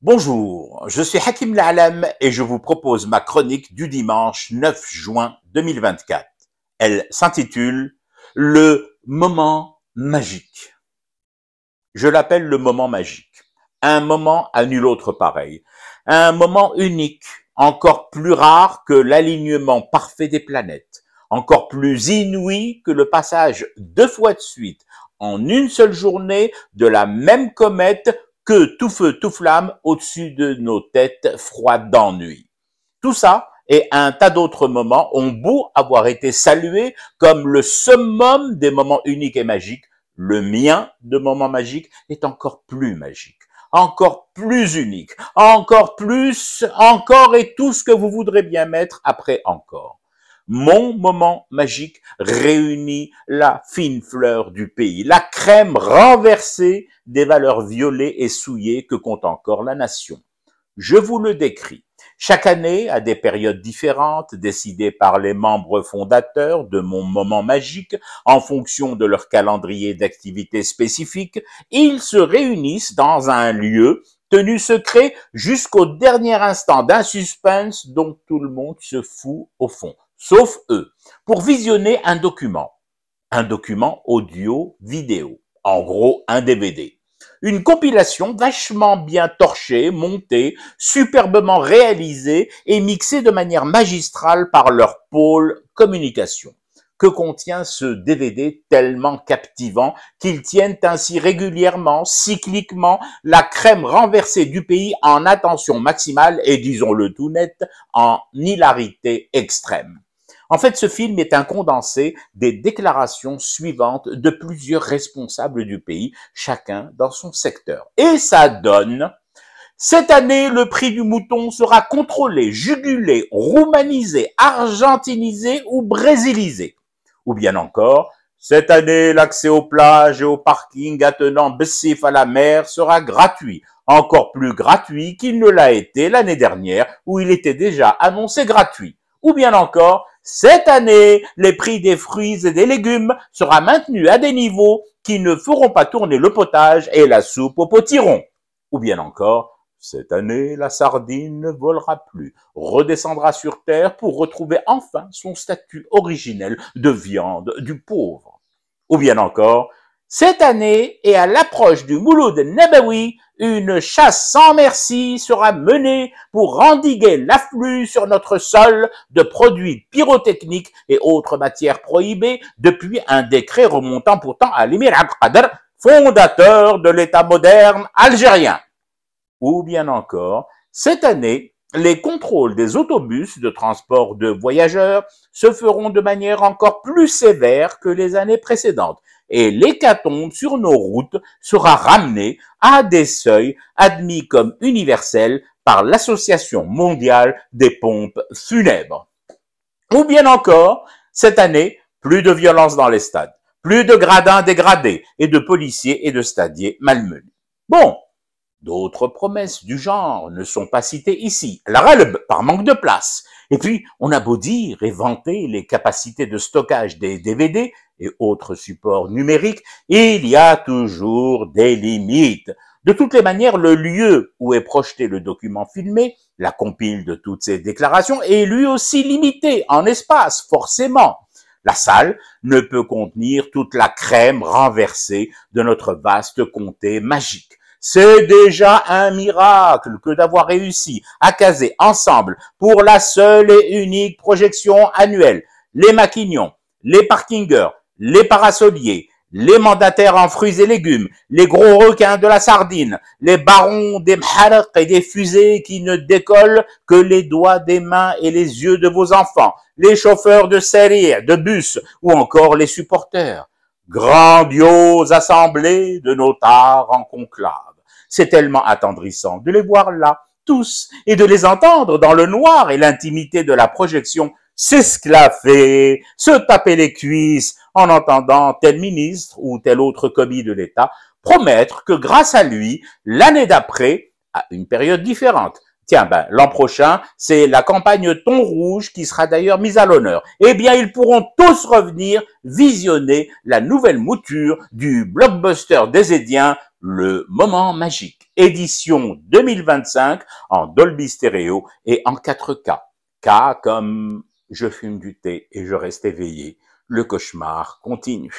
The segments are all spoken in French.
Bonjour, je suis Hakim Lalam et je vous propose ma chronique du dimanche 9 juin 2024. Elle s'intitule Le moment magique. Je l'appelle le moment magique. Un moment à nul autre pareil. Un moment unique, encore plus rare que l'alignement parfait des planètes, encore plus inouï que le passage deux fois de suite en une seule journée de la même comète que tout feu, tout flamme au-dessus de nos têtes froides d'ennui. Tout ça et un tas d'autres moments ont beau avoir été salués comme le summum des moments uniques et magiques, le mien de moment magique est encore plus magique, encore plus unique, encore plus, encore et tout ce que vous voudrez bien mettre après encore. Mon moment magique réunit la fine fleur du pays, la crème renversée des valeurs violées et souillées que compte encore la nation. Je vous le décris. Chaque année, à des périodes différentes, décidées par les membres fondateurs de mon moment magique, en fonction de leur calendrier d'activité spécifiques, ils se réunissent dans un lieu tenu secret jusqu'au dernier instant d'un suspense dont tout le monde se fout au fond sauf eux, pour visionner un document, un document audio vidéo, en gros un DVD. Une compilation vachement bien torchée, montée, superbement réalisée et mixée de manière magistrale par leur pôle communication. Que contient ce DVD tellement captivant qu'ils tiennent ainsi régulièrement, cycliquement, la crème renversée du pays en attention maximale et disons-le tout net, en hilarité extrême. En fait, ce film est un condensé des déclarations suivantes de plusieurs responsables du pays, chacun dans son secteur. Et ça donne cette année, le prix du mouton sera contrôlé, jugulé, roumanisé, argentinisé ou brésilisé. Ou bien encore, cette année, l'accès aux plages et aux parkings attenant Bessif à la mer sera gratuit, encore plus gratuit qu'il ne l'a été l'année dernière où il était déjà annoncé gratuit. Ou bien encore, cette année, les prix des fruits et des légumes sera maintenu à des niveaux qui ne feront pas tourner le potage et la soupe au potiron. Ou bien encore, cette année, la sardine ne volera plus, redescendra sur terre pour retrouver enfin son statut originel de viande du pauvre. Ou bien encore, cette année et à l'approche du de Nabawi, une chasse sans merci sera menée pour rendiguer l'afflux sur notre sol de produits pyrotechniques et autres matières prohibées depuis un décret remontant pourtant à l'émir Abdelkader, fondateur de l'État moderne algérien. Ou bien encore, cette année, les contrôles des autobus de transport de voyageurs se feront de manière encore plus sévère que les années précédentes et l'hécatombe sur nos routes sera ramenée à des seuils admis comme universels par l'Association mondiale des pompes funèbres. Ou bien encore, cette année, plus de violence dans les stades, plus de gradins dégradés et de policiers et de stadiers malmenés. Bon, D'autres promesses du genre ne sont pas citées ici. La par manque de place. Et puis, on a beau dire et vanter les capacités de stockage des DVD et autres supports numériques, il y a toujours des limites. De toutes les manières, le lieu où est projeté le document filmé, la compile de toutes ces déclarations, est lui aussi limité en espace, forcément. La salle ne peut contenir toute la crème renversée de notre vaste comté magique. C'est déjà un miracle que d'avoir réussi à caser ensemble pour la seule et unique projection annuelle les maquignons, les parkingers, les parasoliers, les mandataires en fruits et légumes, les gros requins de la sardine, les barons des m'harak et des fusées qui ne décollent que les doigts des mains et les yeux de vos enfants, les chauffeurs de séries, de bus ou encore les supporters. Grandiose assemblée de notaires en conclave. C'est tellement attendrissant de les voir là, tous, et de les entendre dans le noir et l'intimité de la projection s'esclaffer, se taper les cuisses en entendant tel ministre ou tel autre commis de l'État promettre que grâce à lui, l'année d'après, à une période différente, Tiens, ben, l'an prochain, c'est la campagne Ton Rouge qui sera d'ailleurs mise à l'honneur. Eh bien, ils pourront tous revenir visionner la nouvelle mouture du blockbuster des Édiens le moment magique, édition 2025 en Dolby Stereo et en 4K. K comme je fume du thé et je reste éveillé. Le cauchemar continue.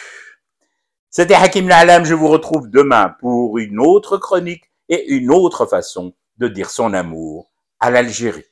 C'était Hakim Lalam, je vous retrouve demain pour une autre chronique et une autre façon de dire son amour à l'Algérie.